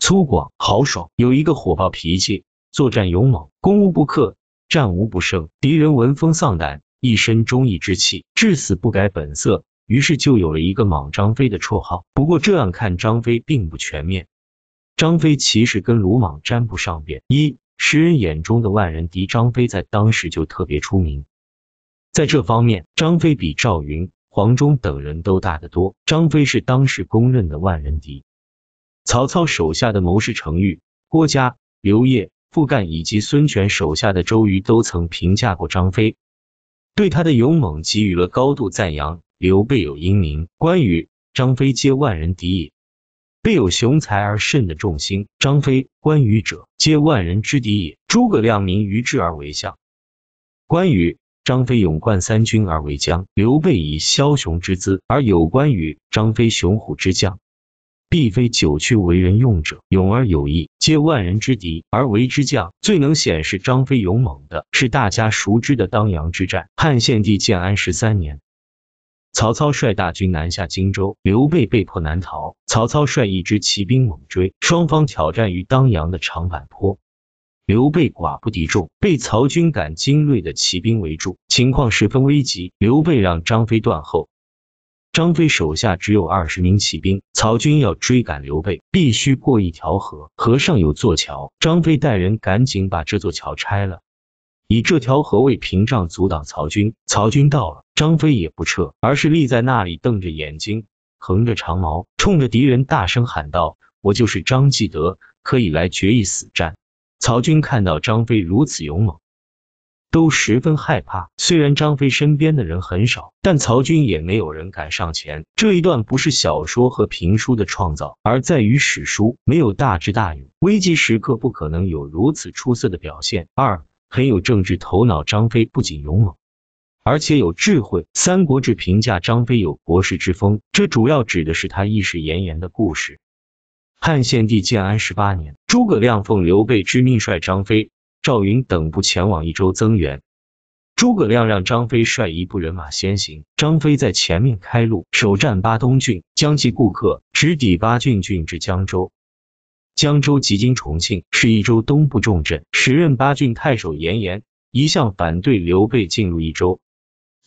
粗犷豪爽，有一个火爆脾气，作战勇猛，攻无不克，战无不胜，敌人闻风丧胆，一身忠义之气，至死不改本色，于是就有了一个莽张飞的绰号。不过这样看张飞并不全面，张飞其实跟鲁莽沾不上边。一世人眼中的万人敌张飞在当时就特别出名，在这方面，张飞比赵云、黄忠等人都大得多。张飞是当时公认的万人敌。曹操手下的谋士程昱、郭嘉、刘烨、傅干，以及孙权手下的周瑜，都曾评价过张飞，对他的勇猛给予了高度赞扬。刘备有英名，关羽、张飞皆万人敌也。备有雄才而甚的众心，张飞、关羽者，皆万人之敌也。诸葛亮明于智而为相，关羽、张飞勇冠三军而为将。刘备以枭雄之姿，而有关羽、张飞雄虎之将。必非久屈为人用者，勇而有义，皆万人之敌而为之将。最能显示张飞勇猛的是大家熟知的当阳之战。汉献帝建安十三年，曹操率大军南下荆州，刘备被迫南逃。曹操率一支骑兵猛追，双方挑战于当阳的长坂坡。刘备寡不敌众，被曹军赶精锐的骑兵围住，情况十分危急。刘备让张飞断后。张飞手下只有二十名骑兵，曹军要追赶刘备，必须过一条河，河上有座桥，张飞带人赶紧把这座桥拆了，以这条河为屏障阻挡曹军。曹军到了，张飞也不撤，而是立在那里瞪着眼睛，横着长矛，冲着敌人大声喊道：“我就是张继德，可以来决一死战。”曹军看到张飞如此勇猛。都十分害怕，虽然张飞身边的人很少，但曹军也没有人敢上前。这一段不是小说和评书的创造，而在于史书。没有大智大勇，危机时刻不可能有如此出色的表现。二，很有政治头脑。张飞不仅勇猛，而且有智慧。《三国志》评价张飞有国士之风，这主要指的是他义释严颜的故事。汉献帝建安十八年，诸葛亮奉刘备之命率张飞。赵云等部前往益州增援，诸葛亮让张飞率一部人马先行，张飞在前面开路，首战巴东郡，将其顾客直抵巴郡郡之江州。江州即今重庆，是益州东部重镇。时任巴郡太守严颜，一向反对刘备进入益州，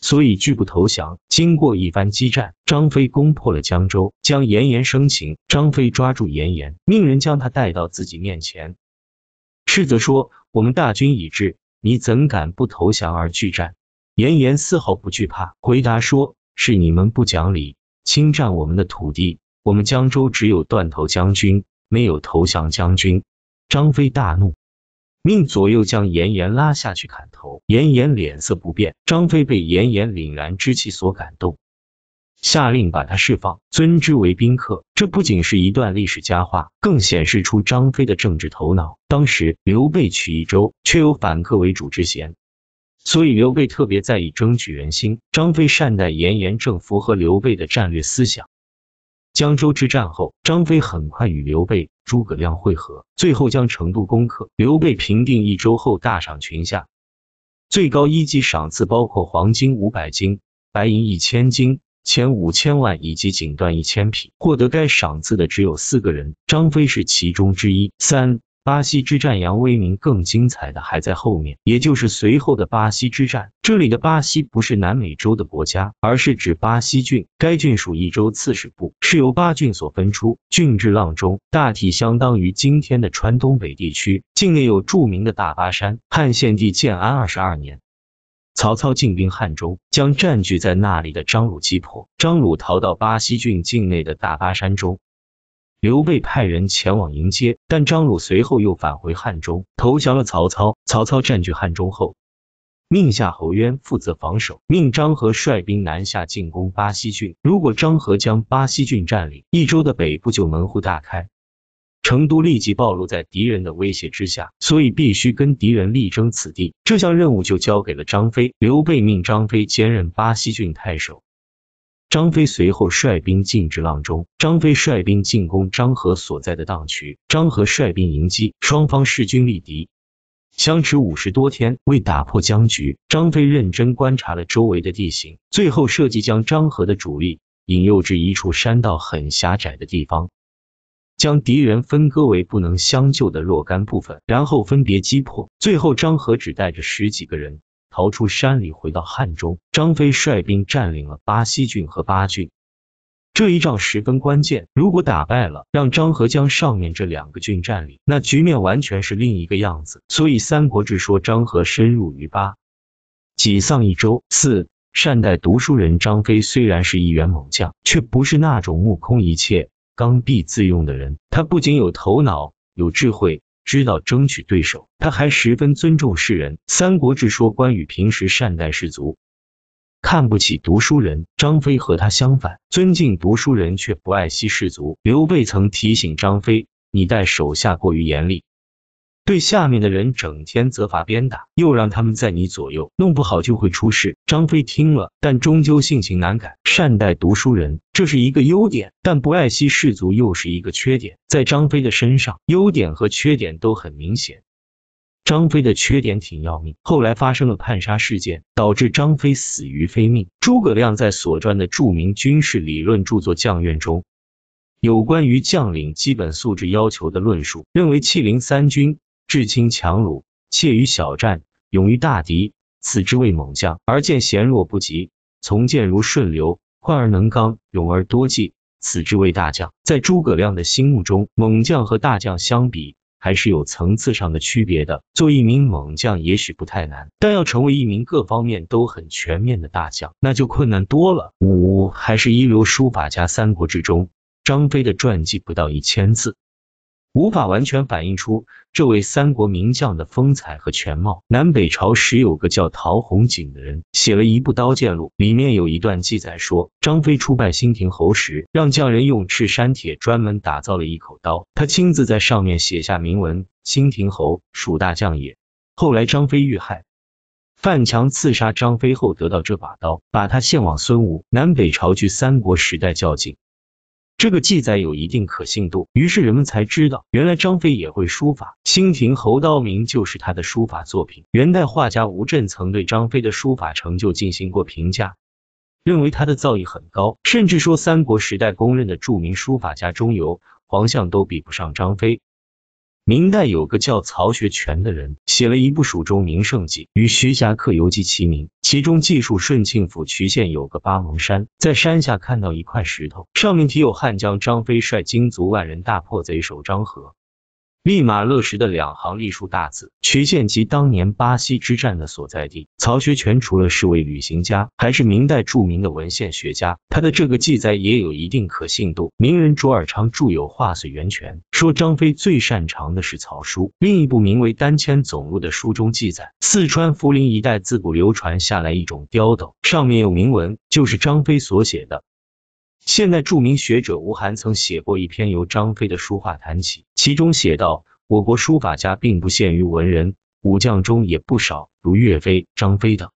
所以拒不投降。经过一番激战，张飞攻破了江州，将严颜生擒。张飞抓住严颜，命人将他带到自己面前。斥责说：“我们大军已至，你怎敢不投降而拒战？”严颜丝毫不惧怕，回答说：“是你们不讲理，侵占我们的土地。我们江州只有断头将军，没有投降将军。”张飞大怒，命左右将严颜拉下去砍头。严颜脸色不变。张飞被严颜凛然之气所感动。下令把他释放，尊之为宾客。这不仅是一段历史佳话，更显示出张飞的政治头脑。当时刘备取益州，却有反客为主之嫌，所以刘备特别在意争取人心。张飞善待严颜，正符合刘备的战略思想。江州之战后，张飞很快与刘备、诸葛亮会合，最后将成都攻克。刘备平定益州后，大赏群下，最高一级赏赐包括黄金五百斤，白银一千斤。前五千万以及锦缎一千匹，获得该赏赐的只有四个人，张飞是其中之一。三巴西之战杨威名，更精彩的还在后面，也就是随后的巴西之战。这里的巴西不是南美洲的国家，而是指巴西郡，该郡属益州刺史部，是由巴郡所分出。郡治阆中，大体相当于今天的川东北地区，境内有著名的大巴山。汉献帝建安二十二年。曹操进兵汉中，将占据在那里的张鲁击破。张鲁逃到巴西郡境内的大巴山中，刘备派人前往迎接，但张鲁随后又返回汉中，投降了曹操。曹操占据汉中后，命夏侯渊负责防守，命张合率兵南下进攻巴西郡。如果张合将巴西郡占领，益州的北部就门户大开。成都立即暴露在敌人的威胁之下，所以必须跟敌人力争此地。这项任务就交给了张飞。刘备命张飞兼任巴西郡太守。张飞随后率兵进至阆中。张飞率兵进攻张合所在的宕渠，张合率兵迎击，双方势均力敌，相持五十多天。为打破僵局，张飞认真观察了周围的地形，最后设计将张合的主力引诱至一处山道很狭窄的地方。将敌人分割为不能相救的若干部分，然后分别击破。最后张合只带着十几个人逃出山里，回到汉中。张飞率兵占领了巴西郡和巴郡，这一仗十分关键。如果打败了，让张合将上面这两个郡占领，那局面完全是另一个样子。所以《三国志》说张合深入于巴，几丧一州。四善待读书人。张飞虽然是一员猛将，却不是那种目空一切。刚愎自用的人，他不仅有头脑、有智慧，知道争取对手，他还十分尊重世人。《三国志》说关羽平时善待士卒，看不起读书人。张飞和他相反，尊敬读书人，却不爱惜士卒。刘备曾提醒张飞，你待手下过于严厉。对下面的人整天责罚鞭打，又让他们在你左右，弄不好就会出事。张飞听了，但终究性情难改，善待读书人这是一个优点，但不爱惜士卒又是一个缺点。在张飞的身上，优点和缺点都很明显。张飞的缺点挺要命，后来发生了叛杀事件，导致张飞死于非命。诸葛亮在所传的著名军事理论著作《将院》中，有关于将领基本素质要求的论述，认为器灵三军。至轻强虏，怯于小战，勇于大敌，此之谓猛将。而见贤若不及，从谏如顺流，快而能刚，勇而多计，此之谓大将。在诸葛亮的心目中，猛将和大将相比，还是有层次上的区别的。做一名猛将也许不太难，但要成为一名各方面都很全面的大将，那就困难多了。五还是一流书法家，三国之中，张飞的传记不到一千字。无法完全反映出这位三国名将的风采和全貌。南北朝时有个叫陶弘景的人，写了一部《刀剑录》，里面有一段记载说，张飞出拜新亭侯时，让匠人用赤山铁专门打造了一口刀，他亲自在上面写下铭文：“新亭侯，蜀大将也。”后来张飞遇害，范强刺杀张飞后得到这把刀，把他献往孙吴。南北朝距三国时代较近。这个记载有一定可信度，于是人们才知道，原来张飞也会书法，《蜻蜓侯道明》就是他的书法作品。元代画家吴镇曾对张飞的书法成就进行过评价，认为他的造诣很高，甚至说三国时代公认的著名书法家中游、黄象都比不上张飞。明代有个叫曹学全的人，写了一部《蜀中名胜记》，与《徐霞客游记》齐名。其中记述顺庆府渠县有个巴蒙山，在山下看到一块石头，上面题有“汉江张飞率金卒万人，大破贼首张合”。立马勒什的两行隶书大字，渠县即当年巴西之战的所在地。曹学全除了是位旅行家，还是明代著名的文献学家，他的这个记载也有一定可信度。名人卓尔昌著有《画水源泉》，说张飞最擅长的是草书。另一部名为《丹铅总录》的书中记载，四川涪陵一带自古流传下来一种雕斗，上面有铭文，就是张飞所写的。现代著名学者吴晗曾写过一篇由张飞的书画谈起，其中写道：我国书法家并不限于文人，武将中也不少，如岳飞、张飞等。